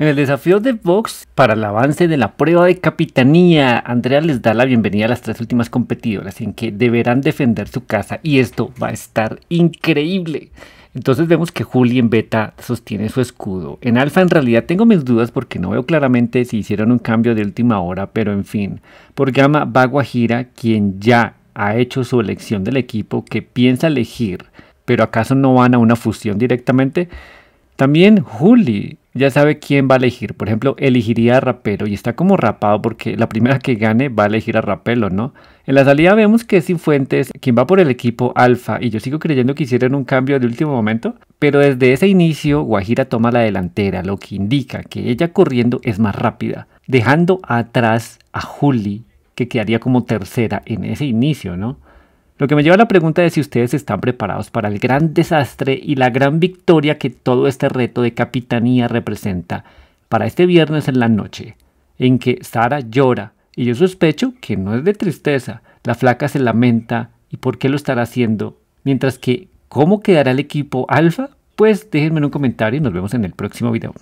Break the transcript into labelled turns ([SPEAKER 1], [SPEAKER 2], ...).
[SPEAKER 1] En el desafío de Vox para el avance de la prueba de capitanía, Andrea les da la bienvenida a las tres últimas competidoras en que deberán defender su casa y esto va a estar increíble. Entonces vemos que Juli en beta sostiene su escudo. En alfa en realidad tengo mis dudas porque no veo claramente si hicieron un cambio de última hora, pero en fin. Por gama va quien ya ha hecho su elección del equipo que piensa elegir, pero acaso no van a una fusión directamente. También Juli ya sabe quién va a elegir. Por ejemplo, elegiría a Rapero y está como rapado porque la primera que gane va a elegir a Rapelo, ¿no? En la salida vemos que es Infuentes quien va por el equipo Alfa, y yo sigo creyendo que hicieron un cambio de último momento, pero desde ese inicio Guajira toma la delantera, lo que indica que ella corriendo es más rápida, dejando atrás a Juli, que quedaría como tercera en ese inicio, ¿no? Lo que me lleva a la pregunta de si ustedes están preparados para el gran desastre y la gran victoria que todo este reto de capitanía representa para este viernes en la noche, en que Sara llora y yo sospecho que no es de tristeza, la flaca se lamenta y por qué lo estará haciendo, mientras que cómo quedará el equipo alfa, pues déjenme en un comentario y nos vemos en el próximo video.